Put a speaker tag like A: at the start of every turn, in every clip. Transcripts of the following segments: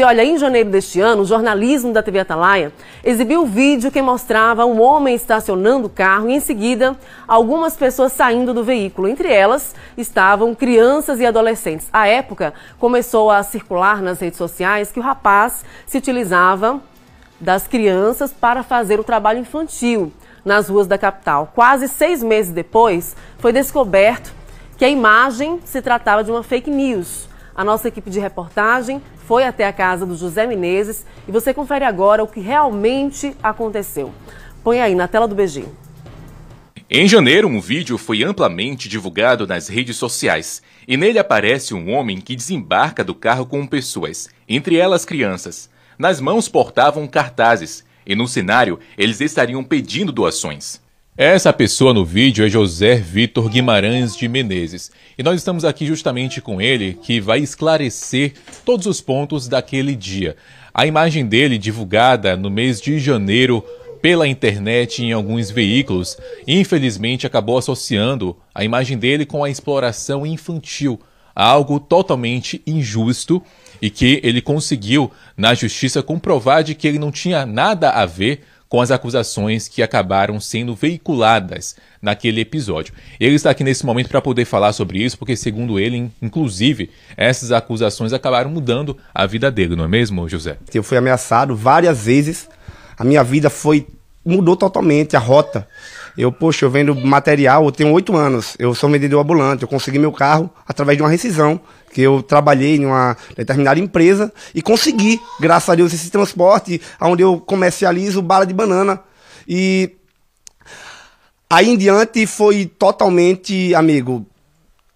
A: E olha, em janeiro deste ano, o jornalismo da TV Atalaia exibiu um vídeo que mostrava um homem estacionando o carro e, em seguida, algumas pessoas saindo do veículo. Entre elas estavam crianças e adolescentes. A época, começou a circular nas redes sociais que o rapaz se utilizava das crianças para fazer o trabalho infantil nas ruas da capital. Quase seis meses depois, foi descoberto que a imagem se tratava de uma fake news. A nossa equipe de reportagem foi até a casa do José Menezes e você confere agora o que realmente aconteceu. Põe aí na tela do BG.
B: Em janeiro, um vídeo foi amplamente divulgado nas redes sociais e nele aparece um homem que desembarca do carro com pessoas, entre elas crianças. Nas mãos portavam cartazes e no cenário eles estariam pedindo doações. Essa pessoa no vídeo é José Vitor Guimarães de Menezes e nós estamos aqui justamente com ele que vai esclarecer todos os pontos daquele dia. A imagem dele, divulgada no mês de janeiro pela internet em alguns veículos, infelizmente acabou associando a imagem dele com a exploração infantil, algo totalmente injusto e que ele conseguiu na justiça comprovar de que ele não tinha nada a ver com as acusações que acabaram sendo veiculadas naquele episódio. Ele está aqui nesse momento para poder falar sobre isso, porque, segundo ele, inclusive, essas acusações acabaram mudando a vida dele, não é mesmo, José?
A: Eu fui ameaçado várias vezes, a minha vida foi mudou totalmente a rota. Eu, poxa, eu vendo material, eu tenho oito anos, eu sou vendedor ambulante, eu consegui meu carro através de uma rescisão, que eu trabalhei em uma determinada empresa e consegui, graças a Deus, esse transporte, onde eu comercializo bala de banana. E aí em diante foi totalmente, amigo,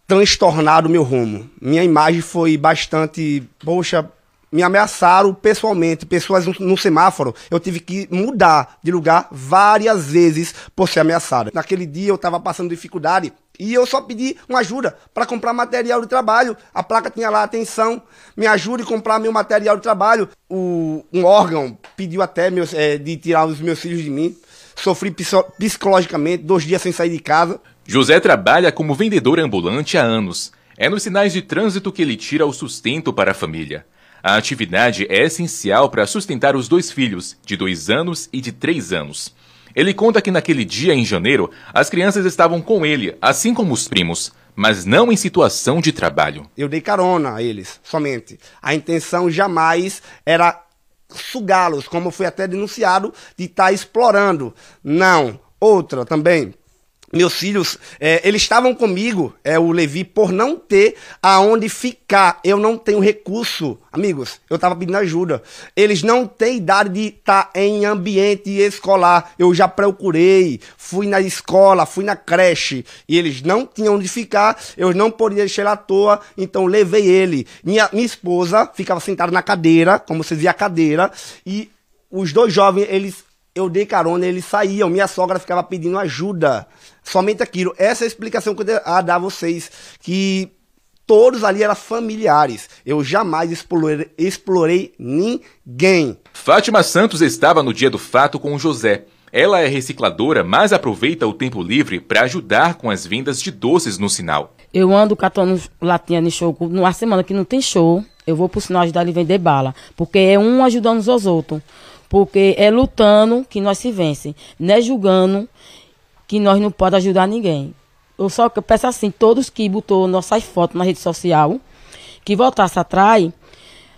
A: transtornado o meu rumo. Minha imagem foi bastante, poxa, me ameaçaram pessoalmente, pessoas no semáforo. Eu tive que mudar de lugar várias vezes por ser ameaçada. Naquele dia eu estava passando dificuldade e eu só pedi uma ajuda para comprar material de trabalho. A placa tinha lá, atenção, me ajude a comprar meu material de trabalho. O, um órgão pediu até meus, é, de tirar os meus filhos de mim. Sofri psicologicamente, dois dias sem sair de casa.
B: José trabalha como vendedor ambulante há anos. É nos sinais de trânsito que ele tira o sustento para a família. A atividade é essencial para sustentar os dois filhos, de dois anos e de três anos. Ele conta que naquele dia em janeiro, as crianças estavam com ele, assim como os primos, mas não em situação de trabalho.
A: Eu dei carona a eles, somente. A intenção jamais era sugá-los, como foi até denunciado, de estar tá explorando. Não. Outra também, meus filhos, é, eles estavam comigo, é o Levi, por não ter aonde ficar. Eu não tenho recurso, amigos. Eu estava pedindo ajuda. Eles não têm idade de estar tá em ambiente escolar. Eu já procurei, fui na escola, fui na creche e eles não tinham onde ficar. Eu não podia deixar à toa, então levei ele. Minha, minha esposa ficava sentada na cadeira, como vocês viram a cadeira, e os dois jovens, eles eu dei carona, e eles saíam, minha sogra ficava pedindo ajuda. Somente aquilo. Essa é a explicação que eu dei a dar a vocês, que todos ali eram familiares. Eu jamais explorei, explorei
B: ninguém. Fátima Santos estava no dia do fato com o José. Ela é recicladora, mas aproveita o tempo livre para ajudar com as vendas de doces no sinal.
C: Eu ando catando latinha no show numa semana que não tem show. Eu vou pro sinal ajudar ele a vender bala, porque é um ajudando os outros. Porque é lutando que nós se vence, não é julgando que nós não podemos ajudar ninguém. Eu só peço assim, todos que botou nossas fotos na rede social, que voltasse atrás,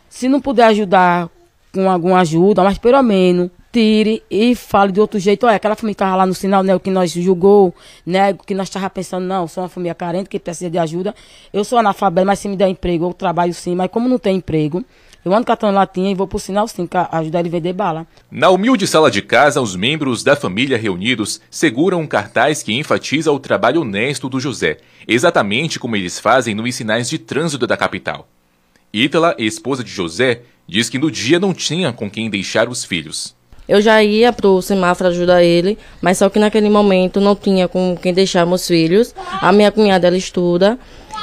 C: se não puder ajudar com alguma ajuda, mas pelo menos tire e fale de outro jeito. Olha, aquela família que estava lá no sinal, né? O que nós julgou, né? O que nós estávamos pensando, não, sou uma família carente que precisa de ajuda. Eu sou analfabeta, mas se me der emprego, eu trabalho sim, mas como não tem emprego, eu ando catando latinha e vou por sinal sim ajudar ele a vender bala.
B: Na humilde sala de casa, os membros da família reunidos seguram um cartaz que enfatiza o trabalho honesto do José, exatamente como eles fazem nos sinais de trânsito da capital. Ítala, esposa de José, diz que no dia não tinha com quem deixar os filhos.
C: Eu já ia pro semáforo ajudar ele, mas só que naquele momento não tinha com quem deixar meus filhos. A minha cunhada ela estuda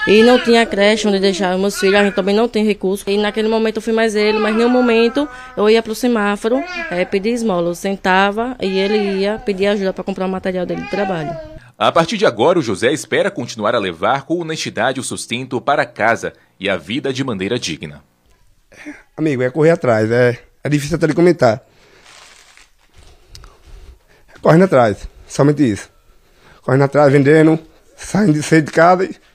C: e não tinha creche onde deixar meus filhos, a gente também não tem recurso. E naquele momento eu fui mais ele, mas em nenhum momento eu ia para o semáforo é, pedir esmola. Eu sentava e ele ia pedir ajuda para comprar o material dele de trabalho.
B: A partir de agora, o José espera continuar a levar com honestidade o sustento para casa e a vida de maneira digna.
A: É, amigo, é correr atrás, é, é difícil até lhe comentar. Correndo atrás, somente isso. Correndo atrás, vendendo, saindo cedo de casa e